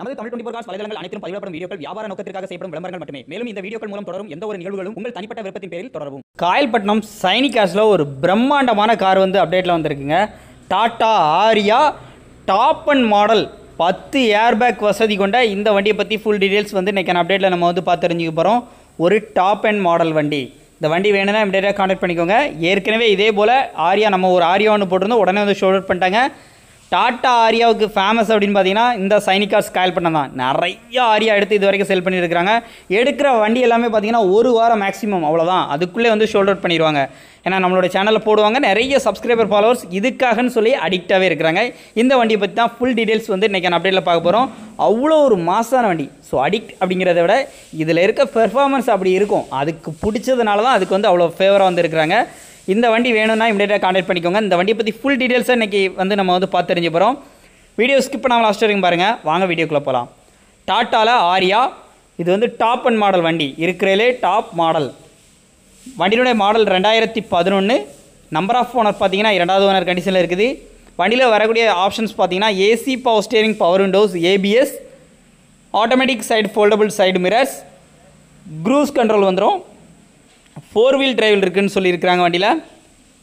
நமது Tamil twenty four வலைதளங்கள் அனைத்தும் பதிவிடப்படும் வீடியோக்கள் வியாபார நோக்கத்திற்காக செய்யப்படும் விளம்பரங்கள் மட்டுமே மேலும் இந்த வீடியோக்கள் மூலம் தொடரும் எந்த ஒரு நிகழ்வுகளும் உங்கள் தனிப்பட்ட விருப்பத்தின் பேரில் தொடரும் காயல்பட்டினம் சைனி காசில் ஒரு பிரம்மாண்டமான கார் வந்து அப்டேட்டில் வந்திருக்குங்க Tata Aria top end model பத்து ஏர்பேக் வசதி கொண்ட இந்த வண்டியை பற்றி ஃபுல் டீட்டெயில்ஸ் வந்து இன்றைக்கி அப்டேட்டில் நம்ம வந்து பார்த்து தெரிஞ்சுக்க போகிறோம் ஒரு டாப் அண்ட் மாடல் வண்டி இந்த வண்டி வேணும்னா இப்படியாக கான்டாக்ட் பண்ணிக்கோங்க ஏற்கனவே இதே போல் ஆரியா நம்ம ஒரு ஆரியா ஒன்று போட்டிருந்தோம் உடனே வந்து ஷோல்ட் பண்ணிட்டாங்க டாட்டா ஆரியாவுக்கு ஃபேமஸ் அப்படின்னு பார்த்தீங்கன்னா இந்த சைனிகார் ஸ்கைல் பண்ண தான் நிறைய ஆரியா எடுத்து இது வரைக்கும் செல் பண்ணியிருக்கிறாங்க எடுக்கிற வண்டி எல்லாமே பார்த்தீங்கன்னா ஒரு வாரம் மேக்ஸிமம் அவ்வளோதான் அதுக்குள்ளே வந்து ஷோல்ட் அவுட் பண்ணிடுவாங்க ஏன்னா நம்மளோட சேனலில் போடுவாங்க நிறைய சப்ஸ்கிரைபர் ஃபாலோவர்ஸ் இதுக்காகன்னு சொல்லி அடிக்டாகவே இருக்கிறாங்க இந்த வண்டியை பற்றி தான் ஃபுல் டீடைல்ஸ் வந்து இன்றைக்கி நான் அப்டேட்டில் பார்க்க போகிறோம் அவ்வளோ ஒரு மாசான வண்டி ஸோ அடிக்ட் அப்படிங்கிறத விட இதில் இருக்க பெர்ஃபார்மன்ஸ் அப்படி இருக்கும் அதுக்கு பிடிச்சதுனால தான் அதுக்கு வந்து அவ்வளோ ஃபேவராக இருக்கிறாங்க இந்த வண்டி வேணும்னா இமீடியட்டாக காண்டாக்ட் பண்ணிக்கோங்க இந்த வண்டியை பற்றி ஃபுல் டீட்டெயில்ஸாக இன்றைக்கி வந்து நம்ம வந்து பார்த்து தெரிஞ்சு போகிறோம் வீடியோ ஸ்கிப் பண்ணாமல் லாஸ்ட் வரைக்கும் பாருங்கள் வாங்க வீடியோக்குள்ளே போகலாம் டாட்டாவில் ஆரியா இது வந்து டாப் அண்ட் மாடல் வண்டி இருக்கிறதிலே டாப் மாடல் வண்டியினுடைய மாடல் ரெண்டாயிரத்தி பதினொன்று நம்பர் ஆஃப் ஓனர் பார்த்தீங்கன்னா இரண்டாவது ஓனர் கண்டிஷனில் இருக்குது வண்டியில் வரக்கூடிய ஆப்ஷன்ஸ் பார்த்தீங்கன்னா AC power steering power windows ABS automatic side foldable side mirrors cruise control வந்துடும் ஃபோர் வீல் டிரைவில் இருக்குதுன்னு சொல்லியிருக்கிறாங்க வண்டியில்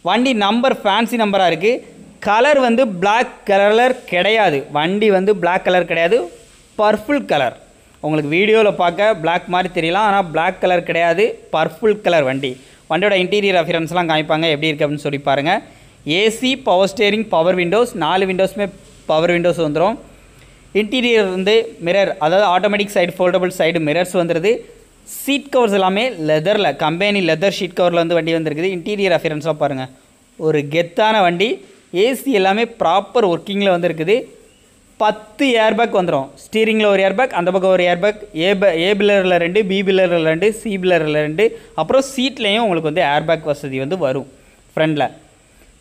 வண்டி நம்பர் ஃபேன்சி நம்பராக இருக்குது கலர் வந்து பிளாக் கலர் கிடையாது வண்டி வந்து பிளாக் கலர் கிடையாது பர்ஃபுல் கலர் உங்களுக்கு வீடியோவில் பார்க்க பிளாக் மாதிரி தெரியலாம் ஆனால் பிளாக் கலர் கிடையாது பர்ஃபுல் கலர் வண்டி வண்டியோட இன்டீரியர் அஃபரன்ஸ்லாம் காமிப்பாங்க எப்படி இருக்குது அப்படின்னு சொல்லி பாருங்கள் AC power steering power windows நாலு விண்டோஸுமே பவர் விண்டோஸ் வந்துடும் இன்டீரியர் வந்து மிரர் அதாவது automatic side foldable side mirrors வந்துடுது சீட் கவர்ஸ் எல்லாமே லெதரில் கம்பெனி லெதர் ஷீட் கவரில் வந்து வண்டி வந்திருக்குது இன்டீரியர் அஃபியரன்ஸாக பாருங்கள் ஒரு கெத்தான வண்டி ஏசி எல்லாமே ப்ராப்பர் ஒர்க்கிங்கில் வந்துருக்குது பத்து ஏர்பேக் வந்துடும் ஸ்டீரிங்கில் ஒரு ஏர்பேக் அந்த பக்கம் ஒரு ஏர்பேக் ஏ ஏ பில்லரில் ரெண்டு பி பில்லரில் ரெண்டு சி பில்லரில் ரெண்டு அப்புறம் சீட்லேயும் உங்களுக்கு வந்து ஏர்பேக் வசதி வந்து வரும் ஃப்ரண்டில்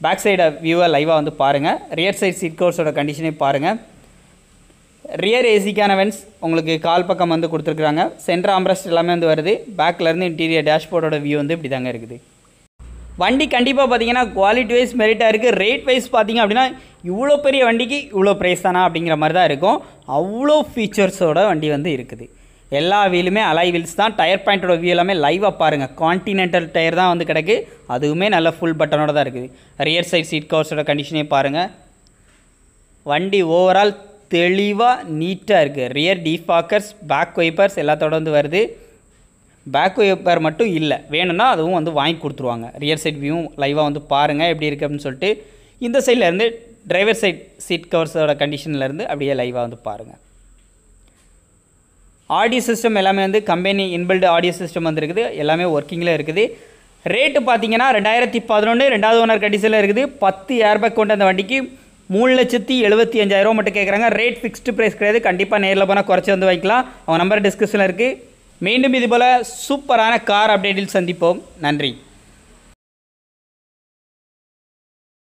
பேக் சைடை வியூவாக லைவாக வந்து பாருங்கள் ரியர் சைட் சீட் கவர்ஸோட கண்டிஷனே பாருங்கள் ரியர் ஏசிக்கான வென்ஸ் உங்களுக்கு கால் பக்கம் வந்து கொடுத்துருக்குறாங்க சென்டர் ஆம்ரஸ்ட் எல்லாமே வந்து வருது பேக்லேருந்து இன்டீரியர் டேஷ்போர்டோட வியூ வந்து இப்படி தாங்க இருக்குது வண்டி கண்டிப்பாக பார்த்தீங்கன்னா குவாலிட்டி வைஸ் மெரிட்டாக இருக்குது ரேட் வைஸ் பார்த்திங்க அப்படின்னா இவ்வளோ பெரிய வண்டிக்கு இவ்வளோ ப்ரைஸ் தானா அப்படிங்கிற மாதிரி தான் இருக்கும் அவ்வளோ ஃபீச்சர்ஸோட வண்டி வந்து இருக்குது எல்லா வீலுமே அலை வீல்ஸ் தான் டயர் பாயிண்ட்டோட வியூ எல்லாமே லைவாக பாருங்கள் கான்டினென்டல் டயர் தான் வந்து கிடக்கு அதுவுமே நல்ல ஃபுல் பட்டனோட தான் இருக்குது ரியர் சைட் சீட் கவர்ஸோட கண்டிஷனே பாருங்கள் வண்டி ஓவரால் தெளிவாக நீட்டாக இருக்குது ரியர் டீஃபாக்கர்ஸ் பேக் வைப்பர்ஸ் எல்லாத்தோட தொடர்ந்து வருது பேக் வைப்பர் மட்டும் இல்லை வேணும்னா அதுவும் வந்து வாங்கி கொடுத்துருவாங்க ரியர் சைட் வியூவும் லைவாக வந்து பாருங்கள் எப்படி இருக்குது அப்படின்னு சொல்லிட்டு இந்த சைட்லேருந்து டிரைவர் சைட் சீட் கவர்ஸோட கண்டிஷன்லேருந்து அப்படியே லைவாக வந்து பாருங்கள் ஆடியோ சிஸ்டம் எல்லாமே வந்து கம்பெனி இன்பில்டு ஆடியோ சிஸ்டம் வந்துருக்குது எல்லாமே ஒர்க்கிங்கில் இருக்குது ரேட்டு பார்த்தீங்கன்னா ரெண்டாயிரத்தி பதினொன்று ரெண்டாவது ஓனர் கண்டிஷனில் இருக்குது பத்து ஏர்பேக் கொண்ட அந்த வண்டிக்கு மூணு லட்சத்தி எழுபத்தி அஞ்சாயிரம் மட்டும் கேட்குறாங்க ரேட் ஃபிக்ஸ்டு ப்ரைஸ் கிடையாது கண்டிப்பாக நேரில் போனால் குறைச்சி வந்து வாங்கிக்கலாம் அவங்க நம்பர் டிஸ்கிரிப்ஷனில் இருக்குது மீண்டும் இதுபோல் சூப்பரான கார் அப்டேட்டில் சந்திப்போம் நன்றி